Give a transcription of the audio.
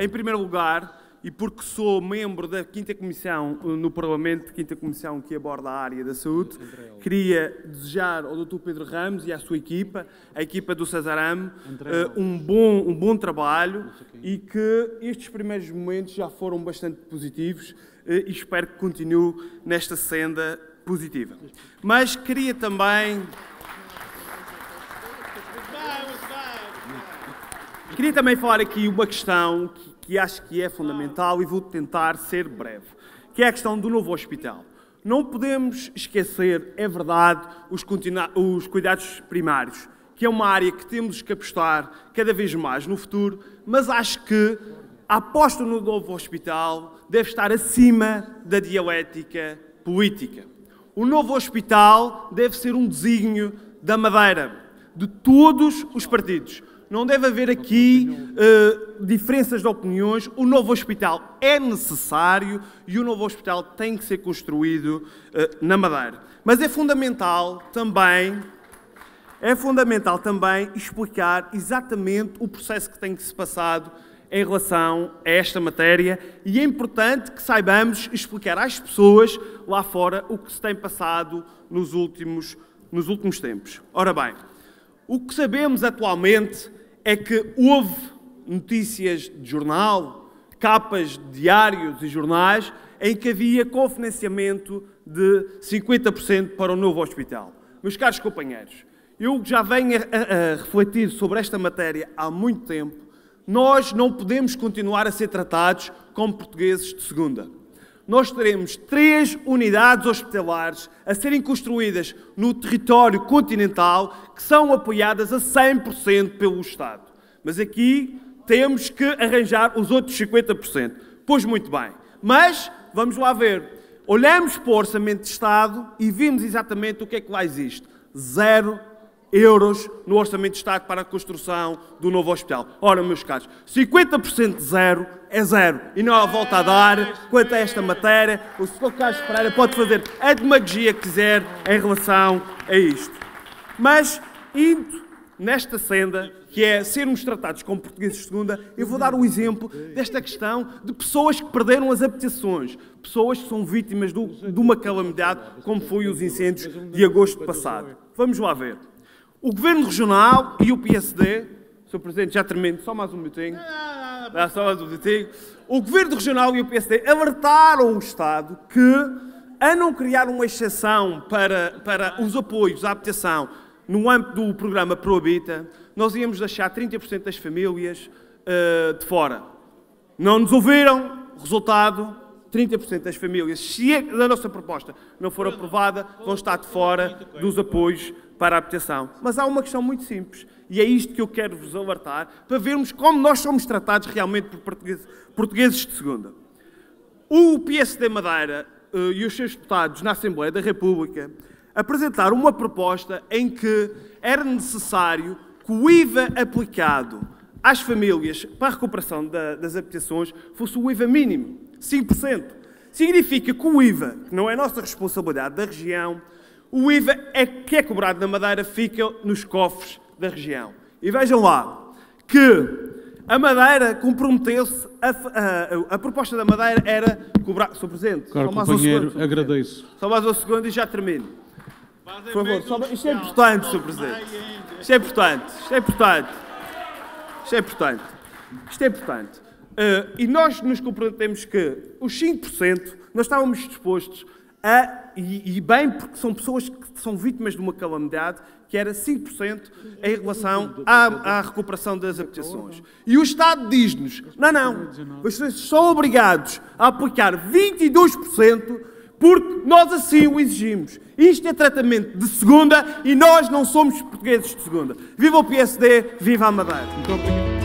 em primeiro lugar, e porque sou membro da quinta comissão eh, no Parlamento, quinta comissão que aborda a área da saúde, queria desejar ao Dr. Pedro Ramos e à sua equipa, a equipa do Cesarame, eh, um bom, um bom trabalho é e que estes primeiros momentos já foram bastante positivos eh, e espero que continue nesta senda positiva. Mas queria também... Queria também falar aqui uma questão que que acho que é fundamental e vou tentar ser breve, que é a questão do novo hospital. Não podemos esquecer, é verdade, os, os cuidados primários, que é uma área que temos que apostar cada vez mais no futuro, mas acho que a aposta no novo hospital deve estar acima da dialética política. O novo hospital deve ser um desígnio da Madeira, de todos os partidos, não deve haver aqui uh, diferenças de opiniões. O novo hospital é necessário e o novo hospital tem que ser construído uh, na Madeira. Mas é fundamental também é fundamental também explicar exatamente o processo que tem que se passado em relação a esta matéria e é importante que saibamos explicar às pessoas lá fora o que se tem passado nos últimos, nos últimos tempos. Ora bem, o que sabemos atualmente é que houve notícias de jornal, capas de diários e jornais, em que havia cofinanciamento de 50% para o novo hospital. Meus caros companheiros, eu já venho a, a, a refletir sobre esta matéria há muito tempo. Nós não podemos continuar a ser tratados como portugueses de segunda nós teremos três unidades hospitalares a serem construídas no território continental que são apoiadas a 100% pelo Estado. Mas aqui temos que arranjar os outros 50%. Pois muito bem. Mas, vamos lá ver. Olhamos para o Orçamento de Estado e vimos exatamente o que é que lá existe. Zero euros no Orçamento de Estado para a construção do novo hospital. Ora, meus caros, 50% de zero é zero. E não há volta a dar quanto a esta matéria. O Sr. Carlos Pereira pode fazer a demagogia que quiser em relação a isto. Mas, indo nesta senda, que é sermos tratados como portugueses de segunda, eu vou dar o um exemplo desta questão de pessoas que perderam as habitações, pessoas que são vítimas do, de uma calamidade, como foi os incêndios de agosto passado. Vamos lá ver. O Governo Regional e o PSD, Sr. Presidente, já termino, só mais um minutinho. Ah. ah, só mais um minutinho. O Governo Regional e o PSD alertaram o Estado que, a não criar uma exceção para, para os apoios à habitação no âmbito do programa Proabita, nós íamos deixar 30% das famílias uh, de fora. Não nos ouviram. Resultado, 30% das famílias, se é a nossa proposta não for aprovada, vão estar de fora dos apoios para a habitação. Mas há uma questão muito simples, e é isto que eu quero vos alertar, para vermos como nós somos tratados realmente por portugueses, portugueses de segunda. O PSD Madeira eh, e os seus deputados na Assembleia da República apresentaram uma proposta em que era necessário que o IVA aplicado às famílias para a recuperação das habitações fosse o IVA mínimo. 5%. Significa que o IVA, que não é nossa responsabilidade da região, o IVA é que é cobrado na Madeira fica nos cofres da região. E vejam lá que a Madeira comprometeu-se. A, a, a, proposta da Madeira era cobrar. Sr. Presidente, claro, só mais companheiro, um segundo, agradeço. Só mais um segundo e já termino. Por favor, só, isto é importante, Sr. Presidente. Isto é importante, isto é importante. Isto é importante. Isto é importante. Uh, e nós nos comprometemos que os 5% nós estávamos dispostos a, e, e, bem, porque são pessoas que são vítimas de uma calamidade, que era 5% em relação à, à, recuperação das habitações. E o Estado diz-nos: não, não, vocês são obrigados a aplicar 22%. Porque nós assim o exigimos. Isto é tratamento de segunda e nós não somos portugueses de segunda. Viva o PSD, viva a Madeira.